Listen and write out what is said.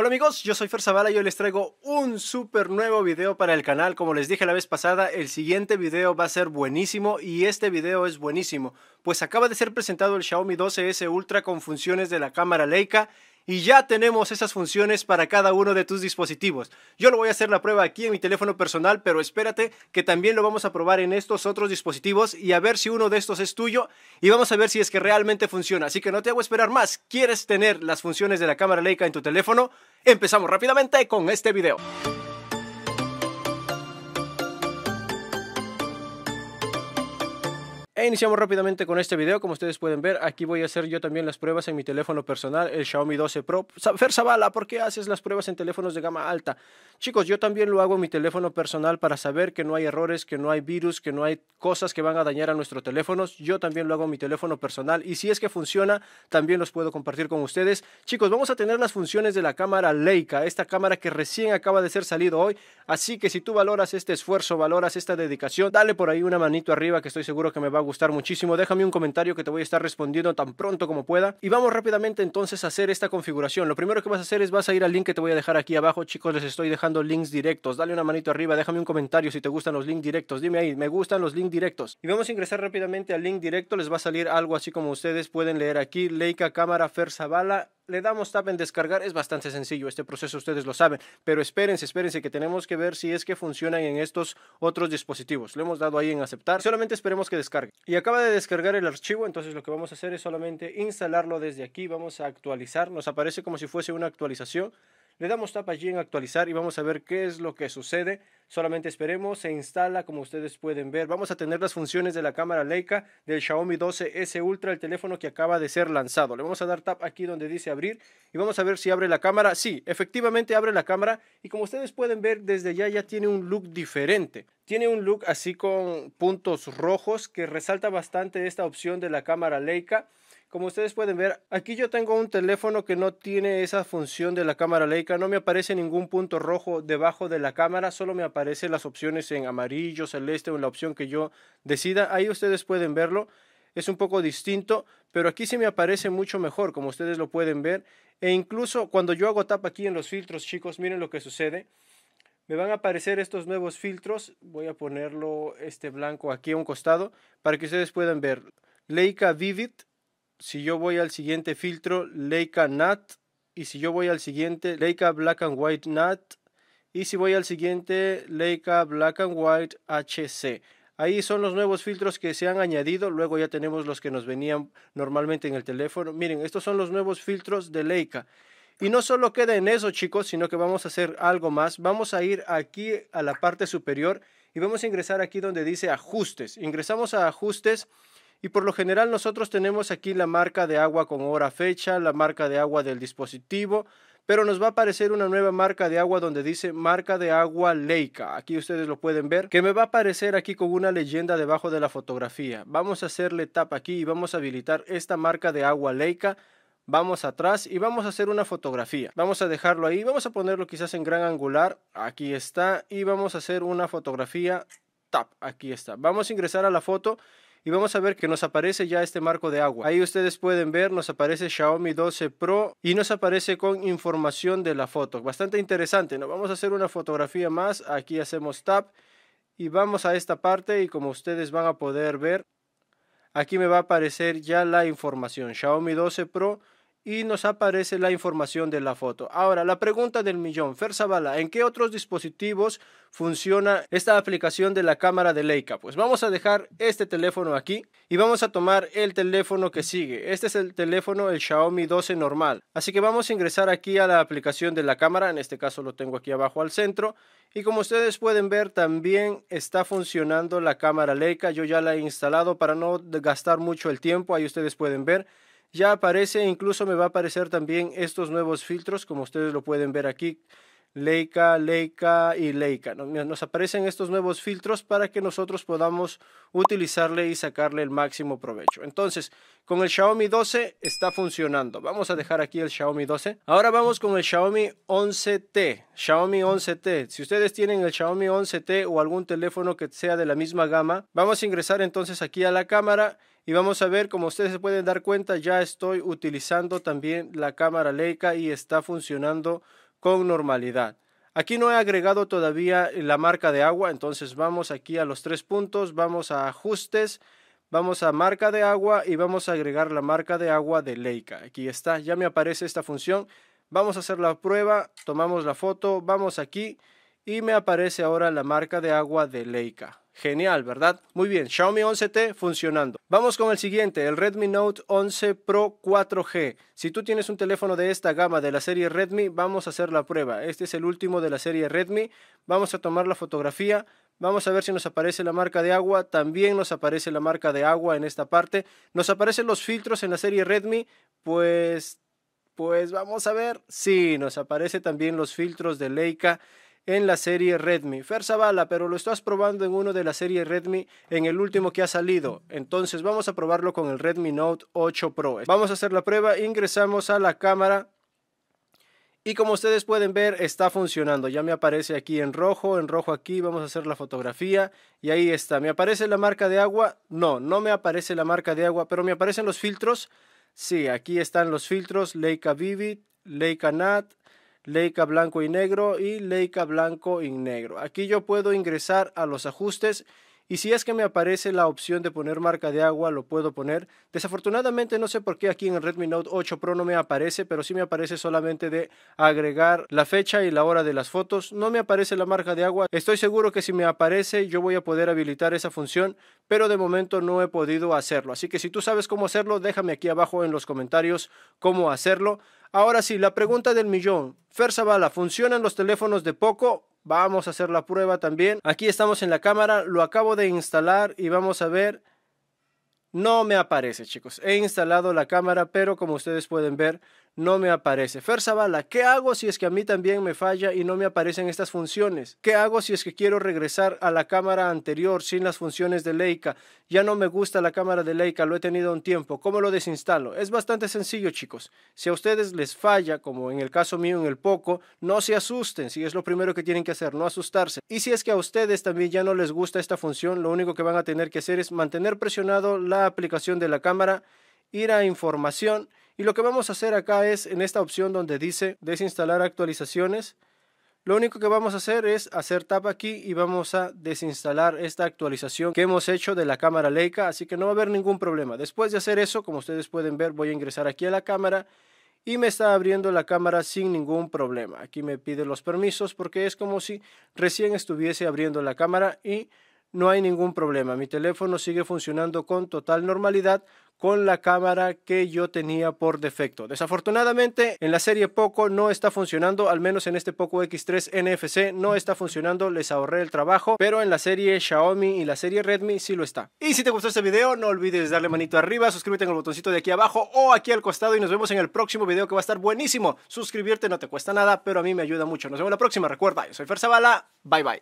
Hola amigos, yo soy Fer y hoy les traigo un súper nuevo video para el canal. Como les dije la vez pasada, el siguiente video va a ser buenísimo y este video es buenísimo, pues acaba de ser presentado el Xiaomi 12S Ultra con funciones de la cámara Leica y ya tenemos esas funciones para cada uno de tus dispositivos. Yo lo voy a hacer la prueba aquí en mi teléfono personal, pero espérate que también lo vamos a probar en estos otros dispositivos y a ver si uno de estos es tuyo y vamos a ver si es que realmente funciona. Así que no te hago esperar más. ¿Quieres tener las funciones de la cámara Leica en tu teléfono? Empezamos rápidamente con este video. E iniciamos rápidamente con este video, como ustedes pueden ver, aquí voy a hacer yo también las pruebas en mi teléfono personal, el Xiaomi 12 Pro. Fer Zavala, ¿por qué haces las pruebas en teléfonos de gama alta? Chicos, yo también lo hago en mi teléfono personal para saber que no hay errores, que no hay virus, que no hay cosas que van a dañar a nuestros teléfonos. Yo también lo hago en mi teléfono personal y si es que funciona, también los puedo compartir con ustedes. Chicos, vamos a tener las funciones de la cámara Leica, esta cámara que recién acaba de ser salido hoy. Así que si tú valoras este esfuerzo, valoras esta dedicación, dale por ahí una manito arriba que estoy seguro que me va a gustar muchísimo. Déjame un comentario que te voy a estar respondiendo tan pronto como pueda. Y vamos rápidamente entonces a hacer esta configuración. Lo primero que vas a hacer es vas a ir al link que te voy a dejar aquí abajo. Chicos, les estoy dejando links directos. Dale una manito arriba, déjame un comentario si te gustan los links directos. Dime ahí, me gustan los links directos. Y vamos a ingresar rápidamente al link directo. Les va a salir algo así como ustedes pueden leer aquí. Leica Cámara Fer Zavala le damos tap en descargar, es bastante sencillo este proceso, ustedes lo saben, pero espérense, espérense que tenemos que ver si es que funcionan en estos otros dispositivos. Le hemos dado ahí en aceptar, solamente esperemos que descargue. Y acaba de descargar el archivo, entonces lo que vamos a hacer es solamente instalarlo desde aquí, vamos a actualizar, nos aparece como si fuese una actualización. Le damos tap allí en actualizar y vamos a ver qué es lo que sucede. Solamente esperemos, se instala como ustedes pueden ver. Vamos a tener las funciones de la cámara Leica del Xiaomi 12S Ultra, el teléfono que acaba de ser lanzado. Le vamos a dar tap aquí donde dice abrir y vamos a ver si abre la cámara. Sí, efectivamente abre la cámara y como ustedes pueden ver desde ya ya tiene un look diferente. Tiene un look así con puntos rojos que resalta bastante esta opción de la cámara Leica. Como ustedes pueden ver, aquí yo tengo un teléfono que no tiene esa función de la cámara Leica, no me aparece ningún punto rojo debajo de la cámara, solo me aparecen las opciones en amarillo, celeste o en la opción que yo decida. Ahí ustedes pueden verlo, es un poco distinto, pero aquí sí me aparece mucho mejor, como ustedes lo pueden ver. E incluso cuando yo hago tap aquí en los filtros, chicos, miren lo que sucede me van a aparecer estos nuevos filtros. Voy a ponerlo este blanco aquí a un costado para que ustedes puedan ver. Leica Vivid si yo voy al siguiente filtro, Leica Nat. Y si yo voy al siguiente, Leica Black and White Nat. Y si voy al siguiente, Leica Black and White HC. Ahí son los nuevos filtros que se han añadido. Luego ya tenemos los que nos venían normalmente en el teléfono. Miren, estos son los nuevos filtros de Leica. Y no solo queda en eso, chicos, sino que vamos a hacer algo más. Vamos a ir aquí a la parte superior y vamos a ingresar aquí donde dice ajustes. Ingresamos a ajustes y por lo general nosotros tenemos aquí la marca de agua con hora fecha, la marca de agua del dispositivo, pero nos va a aparecer una nueva marca de agua donde dice marca de agua Leica. Aquí ustedes lo pueden ver, que me va a aparecer aquí con una leyenda debajo de la fotografía. Vamos a hacerle tap aquí y vamos a habilitar esta marca de agua Leica. Vamos atrás y vamos a hacer una fotografía. Vamos a dejarlo ahí, vamos a ponerlo quizás en gran angular. Aquí está y vamos a hacer una fotografía tap. Aquí está. Vamos a ingresar a la foto y vamos a ver que nos aparece ya este marco de agua. Ahí ustedes pueden ver, nos aparece Xiaomi 12 Pro y nos aparece con información de la foto. Bastante interesante, ¿no? Vamos a hacer una fotografía más, aquí hacemos tap y vamos a esta parte y como ustedes van a poder ver, aquí me va a aparecer ya la información. Xiaomi 12 Pro y nos aparece la información de la foto. Ahora, la pregunta del millón, Fer Zavala, ¿en qué otros dispositivos funciona esta aplicación de la cámara de Leica? Pues vamos a dejar este teléfono aquí y vamos a tomar el teléfono que sigue. Este es el teléfono, el Xiaomi 12 normal. Así que vamos a ingresar aquí a la aplicación de la cámara, en este caso lo tengo aquí abajo al centro. Y como ustedes pueden ver, también está funcionando la cámara Leica. Yo ya la he instalado para no gastar mucho el tiempo, ahí ustedes pueden ver ya aparece, incluso me va a aparecer también estos nuevos filtros, como ustedes lo pueden ver aquí, Leica, Leica y Leica. Nos aparecen estos nuevos filtros para que nosotros podamos utilizarle y sacarle el máximo provecho. Entonces, con el Xiaomi 12 está funcionando. Vamos a dejar aquí el Xiaomi 12. Ahora vamos con el Xiaomi 11T. Xiaomi 11T. Si ustedes tienen el Xiaomi 11T o algún teléfono que sea de la misma gama, vamos a ingresar entonces aquí a la cámara y vamos a ver, como ustedes se pueden dar cuenta, ya estoy utilizando también la cámara Leica y está funcionando con normalidad. Aquí no he agregado todavía la marca de agua, entonces vamos aquí a los tres puntos, vamos a ajustes, vamos a marca de agua y vamos a agregar la marca de agua de Leica. Aquí está, ya me aparece esta función. Vamos a hacer la prueba, tomamos la foto, vamos aquí y me aparece ahora la marca de agua de Leica. Genial, ¿verdad? Muy bien, Xiaomi 11T funcionando. Vamos con el siguiente, el Redmi Note 11 Pro 4G. Si tú tienes un teléfono de esta gama de la serie Redmi, vamos a hacer la prueba. Este es el último de la serie Redmi. Vamos a tomar la fotografía. Vamos a ver si nos aparece la marca de agua. También nos aparece la marca de agua en esta parte. Nos aparecen los filtros en la serie Redmi. Pues, pues vamos a ver. Sí, nos aparece también los filtros de Leica en la serie Redmi. Fuerza bala, pero lo estás probando en uno de la serie Redmi en el último que ha salido. Entonces vamos a probarlo con el Redmi Note 8 Pro. Vamos a hacer la prueba, ingresamos a la cámara. Y como ustedes pueden ver, está funcionando. Ya me aparece aquí en rojo, en rojo aquí, vamos a hacer la fotografía. Y ahí está. ¿Me aparece la marca de agua? No, no me aparece la marca de agua, pero me aparecen los filtros. Sí, aquí están los filtros, Leica Vivid, Leica Nat, Leica blanco y negro y Leica blanco y negro. Aquí yo puedo ingresar a los ajustes y si es que me aparece la opción de poner marca de agua, lo puedo poner. Desafortunadamente no sé por qué aquí en el Redmi Note 8 Pro no me aparece, pero sí me aparece solamente de agregar la fecha y la hora de las fotos. No me aparece la marca de agua. Estoy seguro que si me aparece yo voy a poder habilitar esa función, pero de momento no he podido hacerlo. Así que si tú sabes cómo hacerlo, déjame aquí abajo en los comentarios cómo hacerlo. Ahora sí, la pregunta del millón. Fer Zavala, ¿funcionan los teléfonos de Poco? Vamos a hacer la prueba también. Aquí estamos en la cámara, lo acabo de instalar y vamos a ver. No me aparece, chicos. He instalado la cámara, pero como ustedes pueden ver, no me aparece. Fer Zavala, ¿qué hago si es que a mí también me falla y no me aparecen estas funciones? ¿Qué hago si es que quiero regresar a la cámara anterior sin las funciones de Leica? Ya no me gusta la cámara de Leica, lo he tenido un tiempo. ¿Cómo lo desinstalo? Es bastante sencillo, chicos. Si a ustedes les falla, como en el caso mío en el Poco, no se asusten, si es lo primero que tienen que hacer, no asustarse. Y si es que a ustedes también ya no les gusta esta función, lo único que van a tener que hacer es mantener presionado la aplicación de la cámara, ir a información y lo que vamos a hacer acá es, en esta opción donde dice desinstalar actualizaciones, lo único que vamos a hacer es hacer tap aquí y vamos a desinstalar esta actualización que hemos hecho de la cámara Leica, así que no va a haber ningún problema. Después de hacer eso, como ustedes pueden ver, voy a ingresar aquí a la cámara y me está abriendo la cámara sin ningún problema. Aquí me pide los permisos porque es como si recién estuviese abriendo la cámara y no hay ningún problema. Mi teléfono sigue funcionando con total normalidad con la cámara que yo tenía por defecto. Desafortunadamente en la serie Poco no está funcionando, al menos en este Poco X3 NFC no está funcionando, les ahorré el trabajo, pero en la serie Xiaomi y la serie Redmi sí lo está. Y si te gustó este video no olvides darle manito arriba, suscríbete en el botoncito de aquí abajo o aquí al costado y nos vemos en el próximo video que va a estar buenísimo. Suscribirte no te cuesta nada, pero a mí me ayuda mucho. Nos vemos la próxima, recuerda, yo soy Fer bye bye.